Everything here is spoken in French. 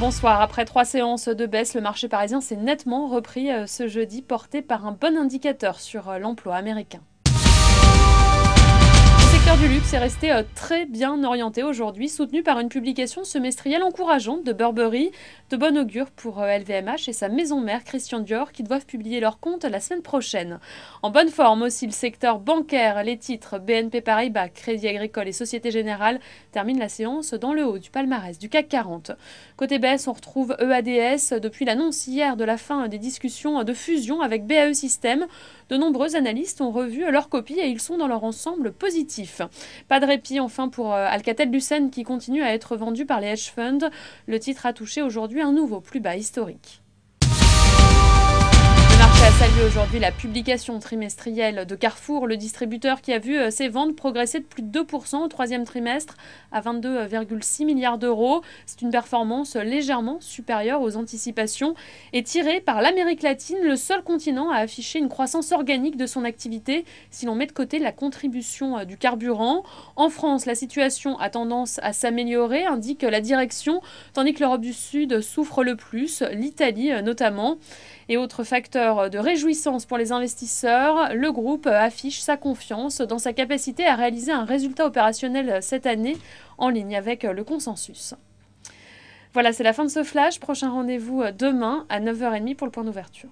Bonsoir. Après trois séances de baisse, le marché parisien s'est nettement repris euh, ce jeudi, porté par un bon indicateur sur euh, l'emploi américain c'est resté euh, très bien orienté aujourd'hui, soutenu par une publication semestrielle encourageante de Burberry, de bon augure pour LVMH euh, et sa maison mère Christian Dior qui doivent publier leur compte la semaine prochaine. En bonne forme aussi le secteur bancaire, les titres BNP Paribas, Crédit Agricole et Société Générale terminent la séance dans le haut du palmarès du CAC 40. Côté baisse, on retrouve EADS depuis l'annonce hier de la fin des discussions de fusion avec BAE System. De nombreux analystes ont revu leur copie et ils sont dans leur ensemble positifs. Pas de répit enfin pour euh, Alcatel-Lucent qui continue à être vendu par les hedge funds. Le titre a touché aujourd'hui un nouveau plus bas historique aujourd'hui la publication trimestrielle de Carrefour, le distributeur qui a vu euh, ses ventes progresser de plus de 2% au troisième trimestre à 22,6 milliards d'euros. C'est une performance légèrement supérieure aux anticipations et tirée par l'Amérique latine, le seul continent à afficher une croissance organique de son activité si l'on met de côté la contribution euh, du carburant. En France, la situation a tendance à s'améliorer, indique la direction, tandis que l'Europe du Sud souffre le plus, l'Italie euh, notamment. Et autre facteur de réjouissance, pour les investisseurs, le groupe affiche sa confiance dans sa capacité à réaliser un résultat opérationnel cette année en ligne avec le consensus. Voilà, c'est la fin de ce flash. Prochain rendez-vous demain à 9h30 pour le point d'ouverture.